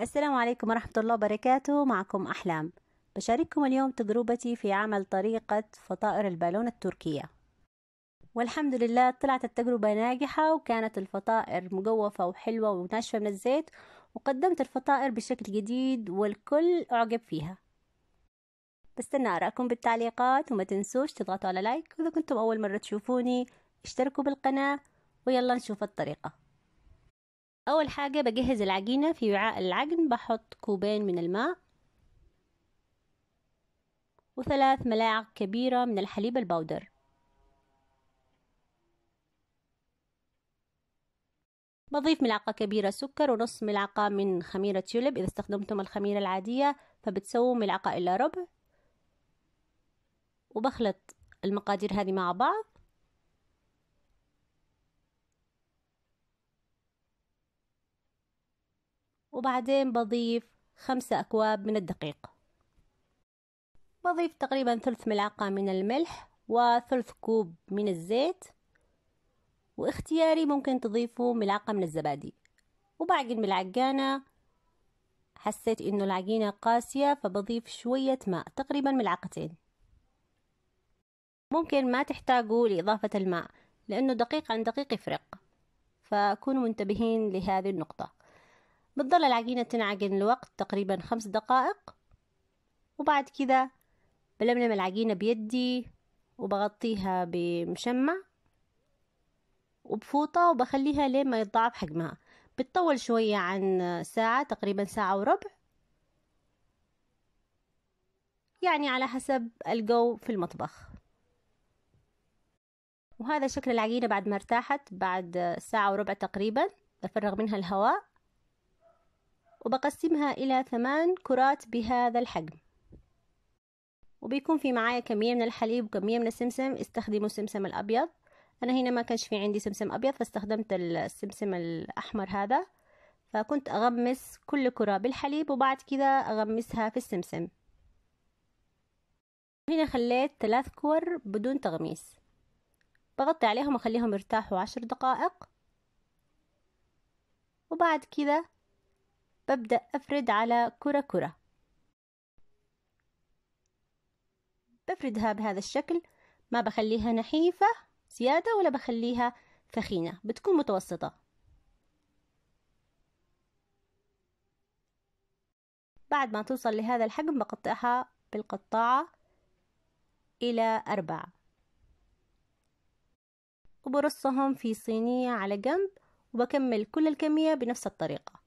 السلام عليكم ورحمة الله وبركاته معكم أحلام بشارككم اليوم تجربتي في عمل طريقة فطائر البالونة التركية والحمد لله طلعت التجربة ناجحة وكانت الفطائر مجوفة وحلوة وناشفة من الزيت وقدمت الفطائر بشكل جديد والكل أعجب فيها بستنى آرائكم بالتعليقات وما تنسوش تضغطوا على لايك وإذا كنتم أول مرة تشوفوني اشتركوا بالقناة ويلا نشوف الطريقة اول حاجه بجهز العجينه في وعاء العجن بحط كوبين من الماء وثلاث ملاعق كبيره من الحليب البودر بضيف ملعقة كبيرة سكر ونص ملعقة من خميرة تيولب إذا استخدمتم الخميرة العادية فبتسووا ملعقة إلا ربع وبخلط المقادير هذه مع بعض وبعدين بضيف خمسة أكواب من الدقيق بضيف تقريبا ثلث ملعقة من الملح وثلث كوب من الزيت واختياري ممكن تضيفوا ملعقة من الزبادي وبعجن بالعجانة حسيت انه العجينة قاسية فبضيف شوية ماء تقريبا ملعقتين ممكن ما تحتاجوا لإضافة الماء لأنه دقيق عن دقيق يفرق فكونوا منتبهين لهذه النقطة بتضل العجينة تنعجن لوقت تقريبا خمس دقائق وبعد كده بلملم العجينة بيدي وبغطيها بمشمع وبفوطة وبخليها لين ما يتضاعف حجمها بتطول شوية عن ساعة تقريبا ساعة وربع يعني على حسب الجو في المطبخ وهذا شكل العجينة بعد ما ارتاحت بعد ساعة وربع تقريبا بفرغ منها الهواء وبقسمها إلى ثمان كرات بهذا الحجم وبيكون في معايا كمية من الحليب وكمية من السمسم استخدموا السمسم الأبيض أنا هنا ما كانش في عندي سمسم أبيض فاستخدمت السمسم الأحمر هذا فكنت أغمس كل كرة بالحليب وبعد كده أغمسها في السمسم هنا خليت ثلاث كور بدون تغميس بغطي عليهم وأخليهم يرتاحوا عشر دقائق وبعد كده ببدأ أفرد على كرة كرة بفردها بهذا الشكل ما بخليها نحيفة زيادة ولا بخليها فخينة بتكون متوسطة بعد ما توصل لهذا الحجم بقطعها بالقطاعة إلى أربع وبرصهم في صينية على جنب وبكمل كل الكمية بنفس الطريقة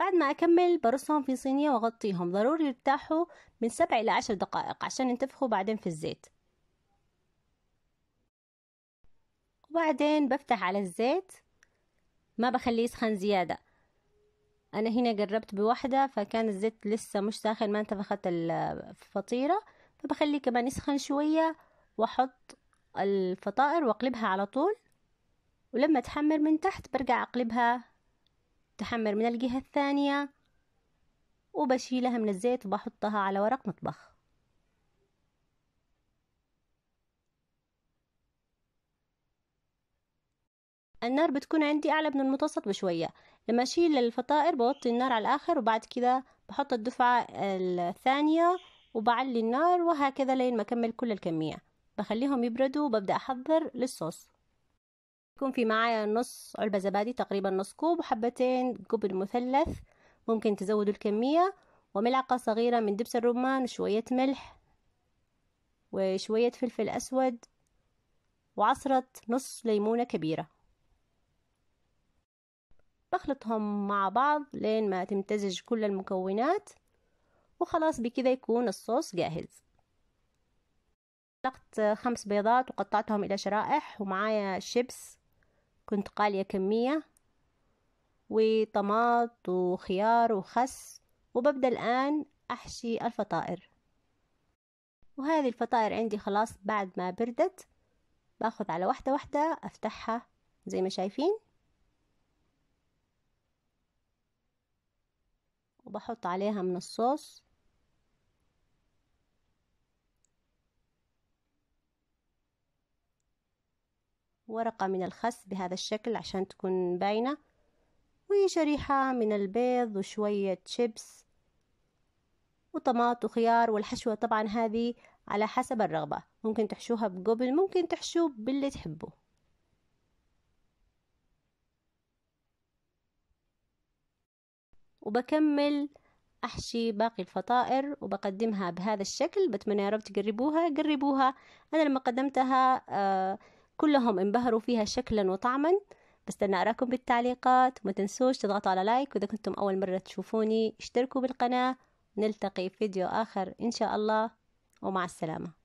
بعد ما أكمل برصهم في صينية وأغطيهم ضروري يرتاحوا من سبع إلى عشر دقائق عشان ينتفخوا بعدين في الزيت وبعدين بفتح على الزيت ما بخليه يسخن زيادة أنا هنا جربت بوحدة فكان الزيت لسه مش ساخن ما انتفخت الفطيرة فبخليه كمان يسخن شوية وأحط الفطائر وأقلبها على طول ولما تحمر من تحت برجع أقلبها تحمر من الجهة الثانية وبشيلها من الزيت وبحطها على ورق مطبخ النار بتكون عندي أعلى من المتوسط بشوية لما أشيل الفطائر بوطي النار على الآخر وبعد كده بحط الدفعة الثانية وبعلي النار وهكذا لين ما أكمل كل الكمية بخليهم يبردوا وببدأ أحضر للصوص يكون في معايا نص علبة زبادي تقريبا نص كوب وحبتين قبل مثلث ممكن تزودوا الكمية وملعقة صغيرة من دبس الرمان وشوية ملح وشوية فلفل أسود وعصرة نص ليمونة كبيرة بخلطهم مع بعض لين ما تمتزج كل المكونات وخلاص بكذا يكون الصوص جاهز طلقت خمس بيضات وقطعتهم إلى شرائح ومعايا شيبس كنت قالية كمية وطماط وخيار وخس وببدأ الآن أحشي الفطائر وهذه الفطائر عندي خلاص بعد ما بردت باخذ على واحدة واحدة أفتحها زي ما شايفين وبحط عليها من الصوص ورقة من الخس بهذا الشكل عشان تكون باينة وشريحة من البيض وشوية شيبس وطماط وخيار والحشوة طبعا هذه على حسب الرغبة ممكن تحشوها بقبل ممكن تحشو باللي تحبوا وبكمل أحشي باقي الفطائر وبقدمها بهذا الشكل بتمنى يا رب تقربوها قربوها أنا لما قدمتها آه كلهم انبهروا فيها شكلا وطعما بستنى أراكم بالتعليقات وما تنسوش تضغطوا على لايك وإذا كنتم أول مرة تشوفوني اشتركوا بالقناة نلتقي في فيديو آخر إن شاء الله ومع السلامة